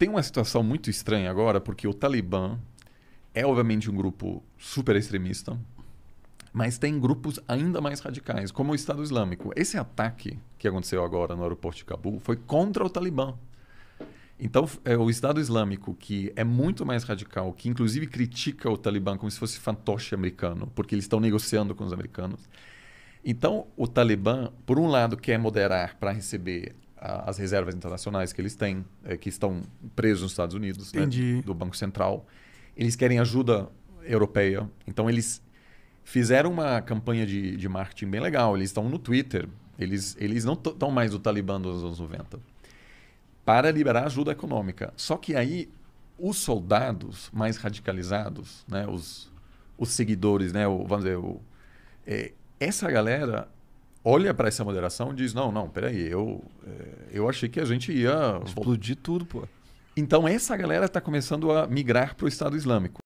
tem uma situação muito estranha agora, porque o Talibã é obviamente um grupo super extremista, mas tem grupos ainda mais radicais, como o Estado Islâmico. Esse ataque que aconteceu agora no aeroporto de Cabul foi contra o Talibã. Então, é o Estado Islâmico, que é muito mais radical, que inclusive critica o Talibã como se fosse fantoche americano, porque eles estão negociando com os americanos. Então, o Talibã, por um lado, quer moderar para receber as reservas internacionais que eles têm, é, que estão presos nos Estados Unidos, né, do Banco Central. Eles querem ajuda europeia. Então, eles fizeram uma campanha de, de marketing bem legal. Eles estão no Twitter. Eles, eles não estão mais do Talibã dos anos 90. Para liberar ajuda econômica. Só que aí, os soldados mais radicalizados, né, os, os seguidores, né, o, vamos dizer, o, é, essa galera olha para essa moderação e diz: não, não, peraí, eu, eh, eu achei que a gente ia. Explodir tudo, pô. Então, essa galera está começando a migrar para o Estado Islâmico.